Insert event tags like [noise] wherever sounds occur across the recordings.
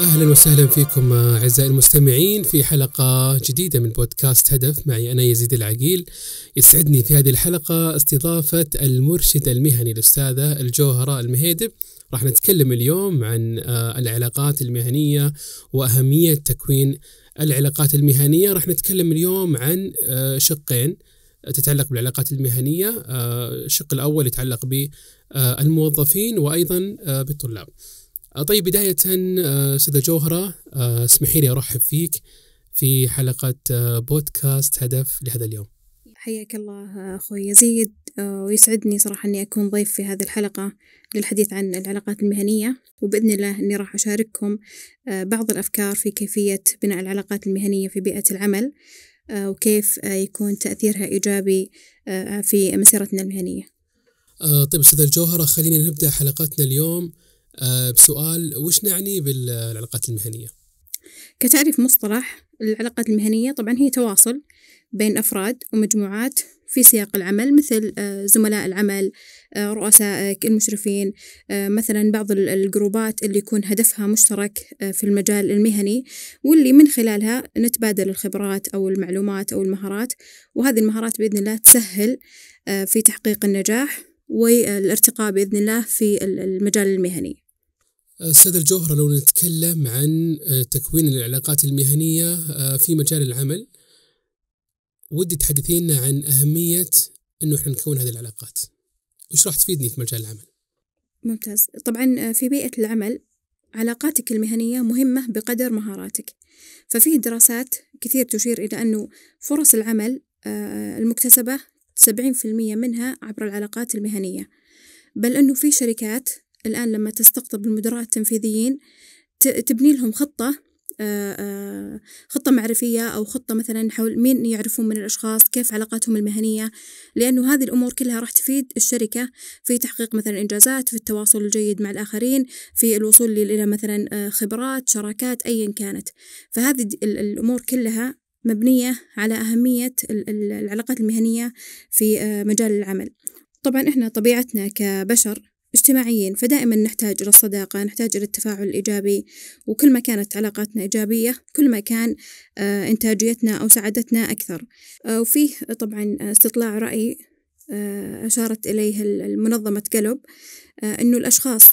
أهلا وسهلا فيكم أعزائي المستمعين في حلقة جديدة من بودكاست هدف معي أنا يزيد العقيل يسعدني في هذه الحلقة استضافة المرشد المهني الأستاذة الجوهرة المهيدب راح نتكلم اليوم عن آه، العلاقات المهنية وأهمية تكوين العلاقات المهنية راح نتكلم اليوم عن آه، شقين تتعلق بالعلاقات المهنية آه، الشق الأول يتعلق بالموظفين وأيضا بالطلاب آه، طيب بداية آه، أستاذة جوهرة آه، اسمحي لي أرحب فيك في حلقة بودكاست هدف لهذا اليوم حياك الله أخوي يزيد ويسعدني صراحة أني أكون ضيف في هذه الحلقة للحديث عن العلاقات المهنية وبإذن الله أني راح أشارككم بعض الأفكار في كيفية بناء العلاقات المهنية في بيئة العمل وكيف يكون تأثيرها إيجابي في مسيرتنا المهنية طيب أستاذة الجوهرة خلينا نبدأ حلقتنا اليوم آه، بسؤال وش نعني بالعلاقات المهنية؟ كتعريف مصطلح العلاقات المهنية طبعا هي تواصل بين أفراد ومجموعات في سياق العمل مثل آه، زملاء العمل آه، رؤسائك المشرفين مثلا بعض الجروبات اللي يكون هدفها مشترك في المجال المهني واللي من خلالها نتبادل الخبرات أو المعلومات أو المهارات وهذه المهارات بإذن الله تسهل في تحقيق النجاح والارتقاء بإذن الله في المجال المهني أستاذ الجوهرة لو نتكلم عن آه، تكوين العلاقات المهنية آه، في مجال العمل ودي تحدثينا عن أهمية أنه إحنا نكون هذه العلاقات وش راح تفيدني في مجال العمل؟ ممتاز طبعا آه، في بيئة العمل علاقاتك المهنية مهمة بقدر مهاراتك ففيه دراسات كثير تشير إلى أنه فرص العمل المكتسبة 70% منها عبر العلاقات المهنية بل أنه في شركات الآن لما تستقطب المدراء التنفيذيين تبني لهم خطة آه، آه، خطة معرفية أو خطة مثلا حول مين يعرفون من الأشخاص كيف علاقاتهم المهنية لأنه هذه الأمور كلها راح تفيد الشركة في تحقيق مثلا إنجازات في التواصل الجيد مع الآخرين في الوصول إلى مثلا آه، خبرات شراكات أيا كانت فهذه الأمور كلها مبنية على أهمية العلاقات المهنية في مجال العمل طبعا إحنا طبيعتنا كبشر اجتماعيين فدائما نحتاج إلى الصداقة نحتاج إلى التفاعل الإيجابي وكل ما كانت علاقاتنا إيجابية كل ما كان آه، إنتاجيتنا أو سعادتنا أكثر آه، وفيه طبعا استطلاع رأي آه، أشارت إليه المنظمة قلب أنه الأشخاص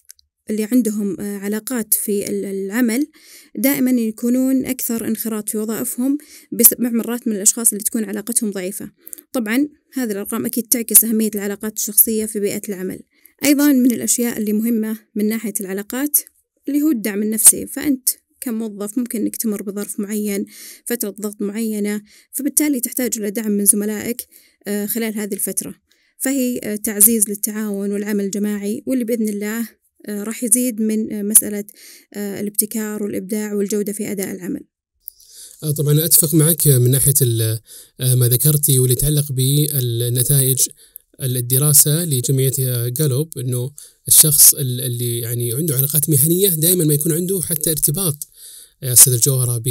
اللي عندهم علاقات في العمل دائما يكونون أكثر انخراط في وظائفهم بسبع مرات من الأشخاص اللي تكون علاقتهم ضعيفة طبعا هذه الأرقام أكيد تعكس أهمية العلاقات الشخصية في بيئة العمل أيضا من الأشياء اللي مهمة من ناحية العلاقات اللي هو الدعم النفسي فأنت كموظف ممكن إنك تمر بظرف معين فترة ضغط معينة فبالتالي تحتاج إلى دعم من زملائك آه، خلال هذه الفترة فهي آه، تعزيز للتعاون والعمل الجماعي واللي بإذن الله آه، راح يزيد من مسألة الابتكار والإبداع والجودة في أداء العمل طبعا أتفق معك من ناحية ما ذكرتي واللي يتعلق بالنتائج الدراسه لجمعيه جالوب انه الشخص اللي يعني عنده علاقات مهنيه دائما ما يكون عنده حتى ارتباط آه، استاذ الجوهره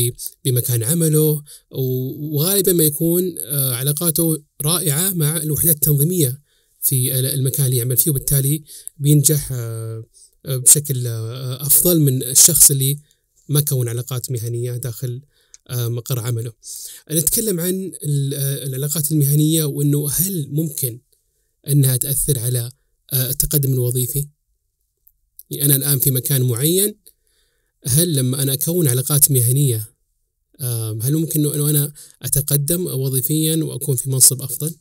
بمكان عمله وغالبا ما يكون آه، علاقاته رائعه مع الوحدات التنظيميه في المكان اللي يعمل فيه وبالتالي بينجح آه، بشكل افضل من الشخص اللي ما كون علاقات مهنيه داخل مقر عمله. نتكلم عن العلاقات المهنيه وانه هل ممكن انها تاثر على آه، التقدم الوظيفي؟ يعني انا الان في مكان معين هل لما انا اكون علاقات مهنيه آه، هل ممكن انه انا اتقدم وظيفيا واكون في منصب افضل؟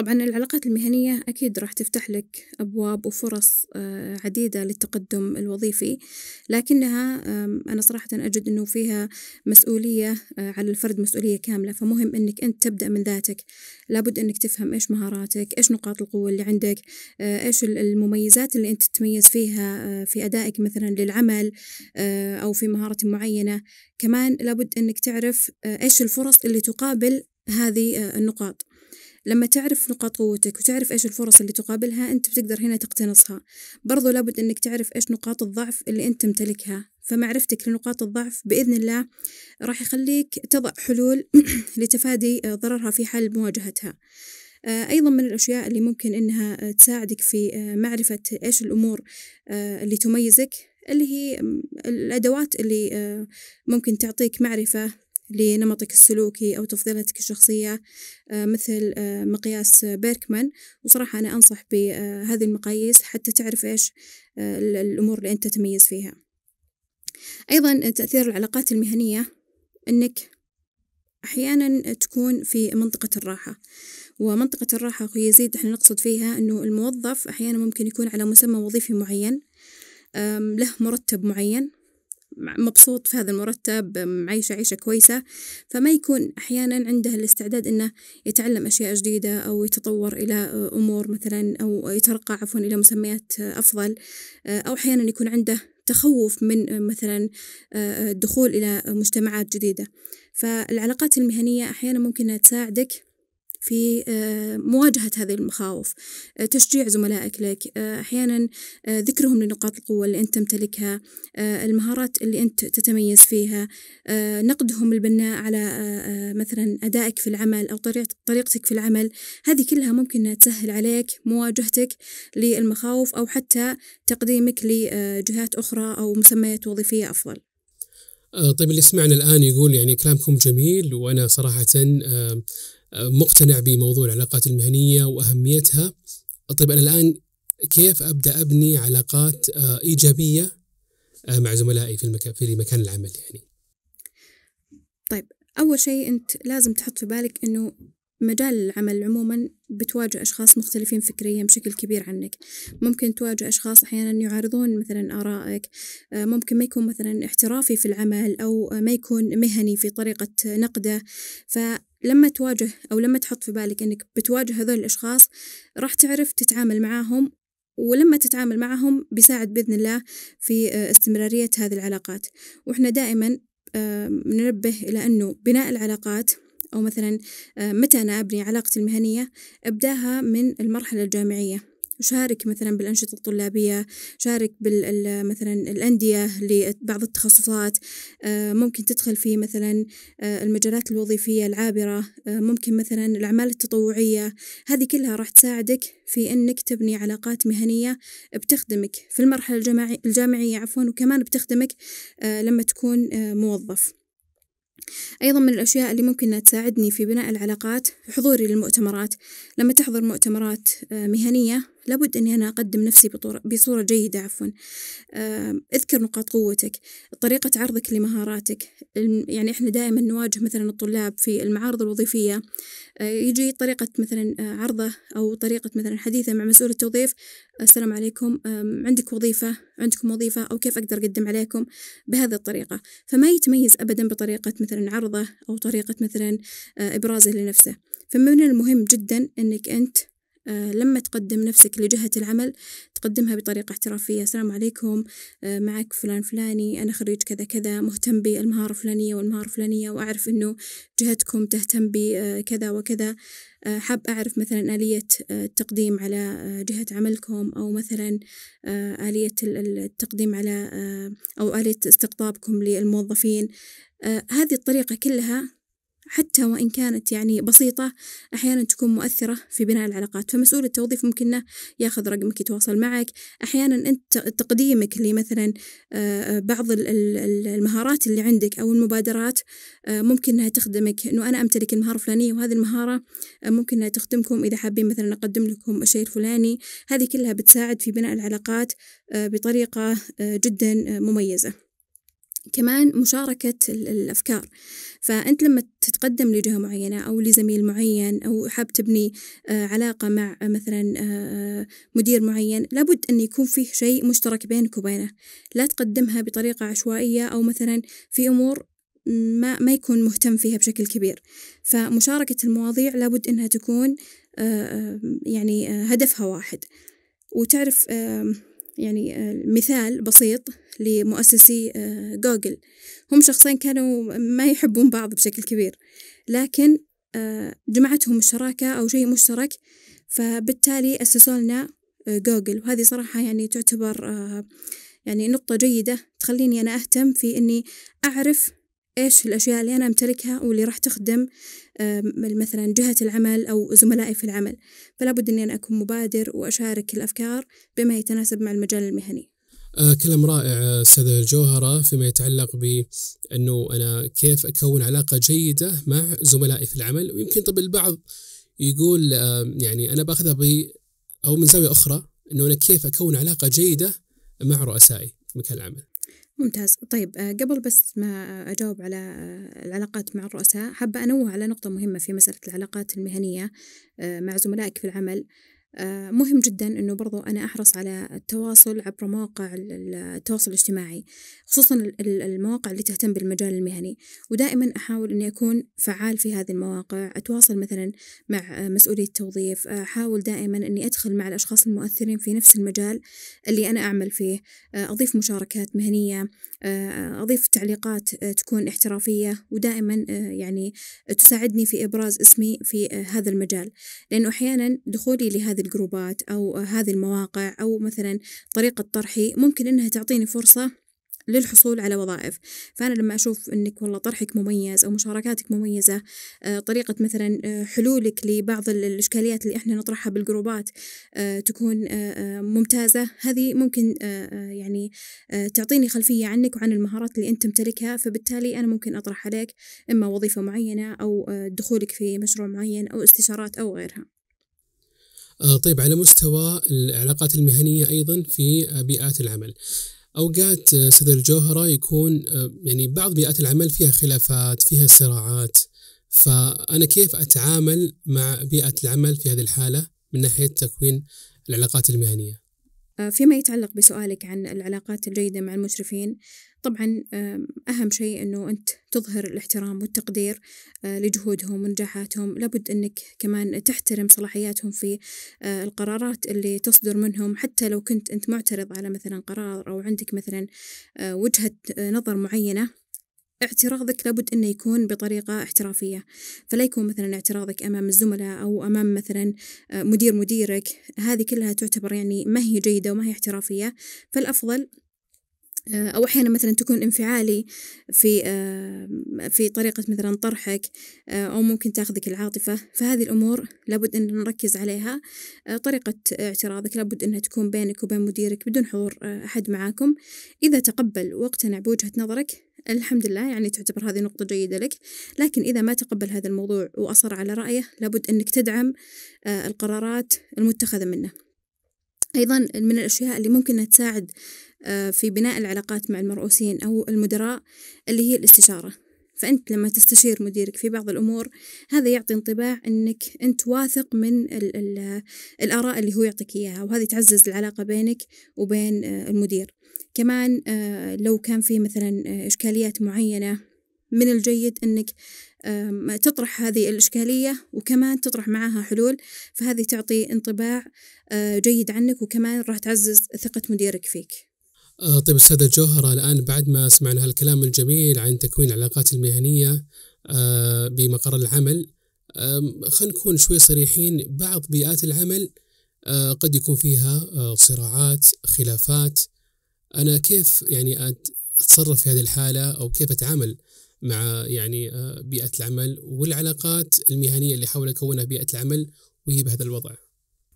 طبعا العلاقات المهنية أكيد راح تفتح لك أبواب وفرص آه، عديدة للتقدم الوظيفي لكنها أنا صراحة أجد أنه فيها مسؤولية آه، على الفرد مسؤولية كاملة فمهم أنك أنت تبدأ من ذاتك لابد أنك تفهم إيش مهاراتك إيش نقاط القوة اللي عندك آه، إيش المميزات اللي أنت تتميز فيها في أدائك مثلا للعمل أو في مهارة معينة كمان لابد أنك تعرف إيش الفرص اللي تقابل هذه النقاط لما تعرف نقاط قوتك وتعرف إيش الفرص اللي تقابلها أنت بتقدر هنا تقتنصها برضو لابد أنك تعرف إيش نقاط الضعف اللي أنت تمتلكها فمعرفتك لنقاط الضعف بإذن الله راح يخليك تضع حلول [clears throat] لتفادي آه، ضررها في حال مواجهتها آه، أيضا من الأشياء اللي ممكن أنها آه، تساعدك في معرفة إيش الأمور اللي تميزك اللي هي الأدوات اللي ممكن تعطيك معرفة لنمطك السلوكي أو تفضيلاتك الشخصية آه، مثل آه، مقياس بيركمان وصراحة أنا أنصح بهذه المقاييس حتى تعرف إيش آه، الأمور اللي أنت تتميز فيها أيضا تأثير العلاقات المهنية أنك أحيانا تكون في منطقة الراحة ومنطقة الراحة أخوي يزيد إحنا نقصد فيها أنه الموظف أحيانا ممكن يكون على مسمى وظيفي معين له مرتب معين مبسوط في هذا المرتب معيشة عيشة كويسة فما يكون أحيانا عنده الاستعداد أنه يتعلم أشياء جديدة أو يتطور إلى آه، أمور مثلا أو يترقى عفوا إلى مسميات آه، أفضل آه، أو أحيانا يكون عنده تخوف من مثلا الدخول إلى مجتمعات جديدة فالعلاقات المهنية أحيانا ممكن أنها تساعدك في آه، مواجهة هذه المخاوف آه، تشجيع زملائك لك آه، أحيانا ذكرهم لنقاط القوة اللي أنت تمتلكها المهارات اللي أنت تتميز فيها نقدهم البناء على مثلا أدائك في العمل أو طريقتك في العمل هذه كلها ممكن أنها تسهل عليك مواجهتك للمخاوف أو حتى تقديمك لجهات أخرى أو مسميات وظيفية أفضل طيب اللي سمعنا الآن يقول يعني كلامكم جميل وأنا صراحة مقتنع بموضوع العلاقات المهنيه واهميتها طيب انا الان كيف ابدا ابني علاقات آه، ايجابيه آه، مع زملائي في المكان في مكان العمل يعني طيب اول شيء انت لازم تحط في بالك انه مجال العمل عموما بتواجه أشخاص مختلفين فكريا بشكل كبير عنك ممكن تواجه أشخاص أحيانا يعارضون مثلا آرائك آه، ممكن ما يكون مثلا احترافي في العمل أو ما يكون مهني في طريقة نقده ف لما تواجه أو لما تحط في بالك أنك بتواجه هذول الأشخاص راح تعرف تتعامل معاهم ولما تتعامل معهم بيساعد بإذن الله في آه، استمرارية هذه العلاقات وإحنا دائما آه، ننبه إلى أنه بناء العلاقات أو مثلا آه، متى أنا أبني علاقتي المهنية أبداها من المرحلة الجامعية شارك مثلا بالأنشطة الطلابية شارك مثلا الأندية لبعض التخصصات آه، ممكن تدخل في مثلا آه، المجالات الوظيفية العابرة ممكن مثلا الأعمال التطوعية هذه كلها راح تساعدك في أنك تبني علاقات مهنية بتخدمك في المرحلة الجامعية عفوا وكمان بتخدمك لما تكون موظف أيضا من الأشياء اللي ممكن تساعدني في بناء العلاقات حضوري للمؤتمرات، لما تحضر مؤتمرات آه، مهنية لابد أني أنا أقدم نفسي بصورة جيدة عفوا اذكر نقاط قوتك طريقة عرضك لمهاراتك يعني إحنا دائما نواجه مثلا الطلاب في المعارض الوظيفية آه، يجي طريقة مثلا آه، عرضه أو طريقة مثلا حديثه مع مسؤول التوظيف السلام عليكم عندك وظيفة عندكم وظيفة أو كيف أقدر أقدم عليكم بهذه الطريقة فما يتميز أبدا بطريقة مثلا عرضه أو طريقة مثلا آه، إبرازه لنفسه فمن المهم جدا أنك أنت آه، لما تقدم نفسك لجهة العمل تقدمها بطريقة احترافية السلام عليكم آه، معك فلان فلاني أنا خريج كذا كذا مهتم بالمهارة الفلانية والمهارة الفلانية وأعرف أنه جهتكم تهتم بكذا وكذا آه، حاب أعرف مثلا آلية التقديم على جهة عملكم أو مثلا آلية التقديم على أو آلية استقطابكم للموظفين هذه الطريقة كلها حتى وإن كانت يعني بسيطة أحيانا تكون مؤثرة في بناء العلاقات فمسؤول التوظيف ممكن ياخذ رقمك يتواصل معك أحيانا أنت تقديمك لمثلا بعض المهارات اللي عندك أو المبادرات ممكن أنها تخدمك أنه أنا أمتلك المهارة الفلانية وهذه المهارة ممكن أنها تخدمكم إذا حابين مثلا أقدم لكم الشيء الفلاني هذه كلها بتساعد في بناء العلاقات بطريقة جدا مميزة كمان مشاركة الأفكار فأنت لما تتقدم لجهة معينة أو لزميل معين أو حاب تبني آه، علاقة مع آه، مثلا آه، مدير معين لابد أن يكون فيه شيء مشترك بينك وبينه لا تقدمها بطريقة عشوائية أو مثلا في أمور ما ما يكون مهتم فيها بشكل كبير فمشاركة المواضيع لابد أنها تكون يعني هدفها واحد وتعرف يعني آه، مثال بسيط لمؤسسي آه، جوجل هم شخصين كانوا ما يحبون بعض بشكل كبير لكن آه، جمعتهم الشراكة أو شيء مشترك فبالتالي أسسوا لنا جوجل وهذه صراحة يعني تعتبر يعني نقطة جيدة تخليني أنا أهتم في أني أعرف إيش الأشياء اللي أنا أمتلكها واللي راح تخدم مثلا جهة العمل أو زملائي في العمل فلا بد أني أنا أكون مبادر وأشارك الأفكار بما يتناسب مع المجال المهني آه كلام رائع استاذة جوهرة فيما يتعلق بأنه أنا كيف أكون علاقة جيدة مع زملائي في العمل ويمكن طب البعض يقول آه يعني أنا بأخذها ب أو من زاوية أخرى أنه أنا كيف أكون علاقة جيدة مع رؤسائي في مكان العمل ممتاز طيب آه، قبل بس ما أجاوب على آه، العلاقات مع الرؤساء حابة أنوه على نقطة مهمة في مسألة العلاقات المهنية آه، مع زملائك في العمل آه، مهم جدا انه برضو انا احرص على التواصل عبر مواقع التواصل الاجتماعي خصوصا المواقع اللي تهتم بالمجال المهني ودائما احاول اني اكون فعال في هذه المواقع اتواصل مثلا مع مسؤولي التوظيف احاول دائما اني ادخل مع الاشخاص المؤثرين في نفس المجال اللي انا اعمل فيه آه، اضيف مشاركات مهنيه آه، اضيف تعليقات تكون احترافيه ودائما يعني تساعدني في ابراز اسمي في هذا المجال لانه احيانا دخولي لهذا هذه الجروبات أو هذه المواقع أو مثلا طريقة طرحي ممكن إنها تعطيني فرصة للحصول على وظائف فأنا لما أشوف أنك والله طرحك مميز أو مشاركاتك مميزة آه، طريقة مثلا آه، حلولك لبعض الإشكاليات اللي إحنا نطرحها بالجروبات آه، تكون ممتازة هذه ممكن يعني تعطيني خلفية عنك وعن المهارات اللي أنت تمتلكها فبالتالي أنا ممكن أطرح عليك إما وظيفة معينة أو دخولك في مشروع معين أو استشارات أو غيرها آه، طيب على مستوى العلاقات المهنية أيضا في آه، بيئات العمل أوقات سيد آه، الجوهرة يكون يعني بعض بيئات العمل فيها خلافات فيها صراعات فأنا كيف أتعامل مع بيئة العمل في هذه الحالة من ناحية تكوين العلاقات المهنية فيما يتعلق بسؤالك عن العلاقات الجيدة مع المشرفين طبعا أهم شيء أنه أنت تظهر الاحترام والتقدير آه، لجهودهم ونجاحاتهم لابد أنك كمان تحترم صلاحياتهم في آه، القرارات اللي تصدر منهم حتى لو كنت أنت معترض على مثلا قرار أو عندك مثلا آه، وجهة نظر معينة اعتراضك لابد أنه يكون بطريقة احترافية فلا يكون مثلا اعتراضك أمام الزملاء أو أمام مثلا مدير مديرك هذه كلها تعتبر يعني ما هي جيدة وما هي احترافية فالأفضل آه، أو أحيانا مثلا تكون انفعالي في آه، في طريقة مثلا طرحك آه، أو ممكن تاخذك العاطفة فهذه الأمور لابد أن نركز عليها طريقة اعتراضك لابد أنها تكون بينك وبين مديرك بدون حضور أحد معاكم إذا تقبل واقتنع بوجهة نظرك الحمد لله يعني تعتبر هذه نقطة جيدة لك لكن إذا ما تقبل هذا الموضوع وأصر على رأيه لابد أنك تدعم القرارات المتخذة منه أيضا من الأشياء اللي ممكن تساعد آه، في بناء العلاقات مع المرؤوسين أو المدراء اللي هي الاستشارة فأنت لما تستشير مديرك في بعض الأمور هذا يعطي انطباع أنك أنت واثق من الـ الـ الآراء اللي هو يعطيك إياها وهذه تعزز العلاقة بينك وبين آه، المدير كمان آه، لو كان في مثلا إشكاليات معينة من الجيد أنك تطرح هذه الإشكالية وكمان تطرح معها حلول فهذه تعطي انطباع جيد عنك وكمان راح تعزز ثقة مديرك فيك آه، طيب أستاذة جوهرة الآن بعد ما سمعنا هالكلام الجميل عن تكوين العلاقات المهنية آه، بمقر العمل خلينا نكون شوي صريحين بعض بيئات العمل آه، قد يكون فيها صراعات خلافات أنا كيف يعني أتصرف في هذه الحالة أو كيف أتعامل مع يعني بيئة العمل والعلاقات المهنية اللي حاول أكونها بيئة العمل وهي بهذا الوضع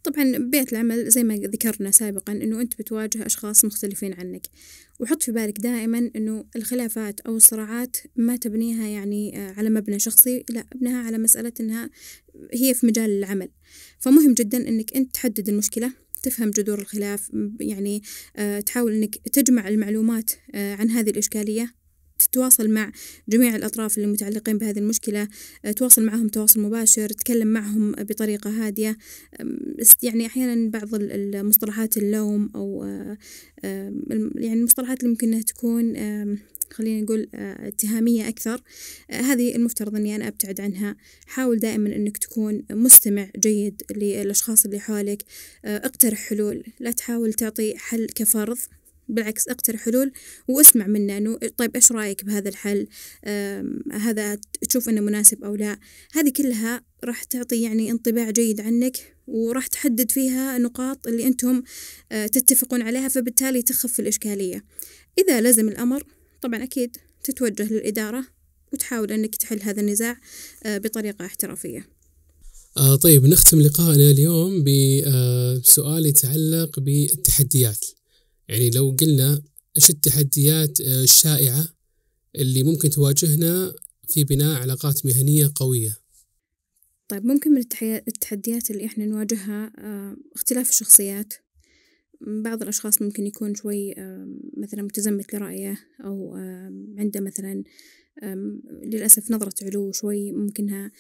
طبعا بيئة العمل زي ما ذكرنا سابقا أنه أنت بتواجه أشخاص مختلفين عنك وحط في بالك دائما أنه الخلافات أو الصراعات ما تبنيها يعني آه، على مبنى شخصي لا ابنها على مسألة أنها هي في مجال العمل فمهم جدا أنك أنت تحدد المشكلة تفهم جذور الخلاف يعني آه، تحاول انك تجمع المعلومات آه، عن هذه الاشكاليه تتواصل مع جميع الأطراف اللي متعلقين بهذه المشكلة آه، تواصل معهم تواصل مباشر تكلم معهم بطريقة هادية يعني أحيانا بعض المصطلحات اللوم أو آه، يعني المصطلحات اللي ممكن أنها تكون خلينا نقول آه، اتهامية أكثر هذه المفترض أني أنا أبتعد عنها حاول دائما أنك تكون مستمع جيد للأشخاص اللي حولك اقترح حلول لا تحاول تعطي حل كفرض بالعكس اقترح حلول واسمع منه انه طيب ايش رايك بهذا الحل هذا تشوف انه مناسب او لا هذه كلها راح تعطي يعني انطباع جيد عنك وراح تحدد فيها نقاط اللي انتم آه، تتفقون عليها فبالتالي تخف الاشكاليه اذا لزم الامر طبعا اكيد تتوجه للاداره وتحاول انك تحل هذا النزاع آه، بطريقه احترافيه آه طيب نختم لقائنا اليوم بسؤال آه، يتعلق بالتحديات يعني لو قلنا ايش التحديات آه، الشائعة اللي ممكن تواجهنا في بناء علاقات مهنية قوية طيب ممكن من التحديات اللي احنا نواجهها آه، اختلاف الشخصيات بعض الأشخاص ممكن يكون شوي آه، مثلا متزمت لرأيه أو عنده مثلا للأسف نظرة علو شوي ممكنها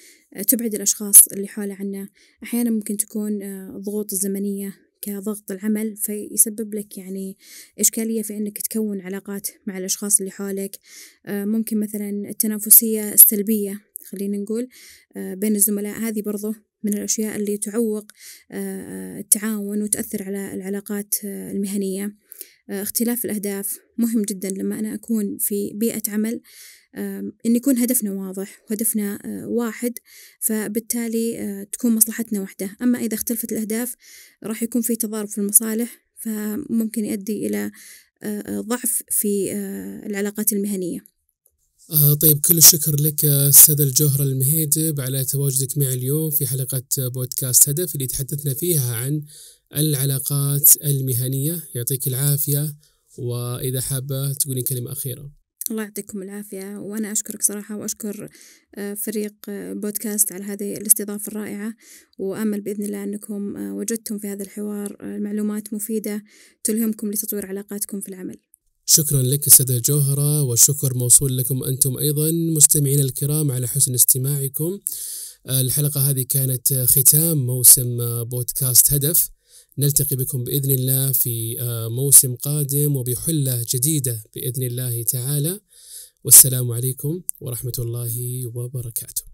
تبعد الأشخاص اللي حوله عنه أحيانا ممكن تكون الضغوط الزمنية كضغط العمل فيسبب لك يعني إشكالية في أنك تكون علاقات مع الأشخاص اللي حولك آه، ممكن مثلا التنافسية السلبية خلينا نقول آه، بين الزملاء هذه برضو من الأشياء اللي تعوق آه، التعاون وتأثر على العلاقات المهنية اختلاف الأهداف مهم جدا لما أنا أكون في بيئة عمل إن يكون هدفنا واضح وهدفنا آه، واحد فبالتالي آه، تكون مصلحتنا واحدة أما إذا اختلفت الأهداف راح يكون في تضارب في المصالح فممكن يؤدي إلى آه، ضعف في العلاقات المهنية آه طيب كل الشكر لك أستاذ الجوهرة المهيدب على تواجدك معي اليوم في حلقة بودكاست هدف اللي تحدثنا فيها عن العلاقات المهنية يعطيك العافية وإذا حابة تقولين كلمة أخيرة الله يعطيكم العافية وأنا أشكرك صراحة وأشكر آه، فريق آه، بودكاست على هذه الاستضافة الرائعة وأمل بإذن الله أنكم آه، وجدتم في هذا الحوار معلومات مفيدة تلهمكم لتطوير علاقاتكم في العمل شكرا لك استاذة جوهرة والشكر موصول لكم أنتم أيضا مستمعين الكرام على حسن استماعكم الحلقة هذه كانت ختام موسم بودكاست هدف نلتقي بكم باذن الله في آه، موسم قادم وبحله جديده باذن الله تعالى والسلام عليكم ورحمه الله وبركاته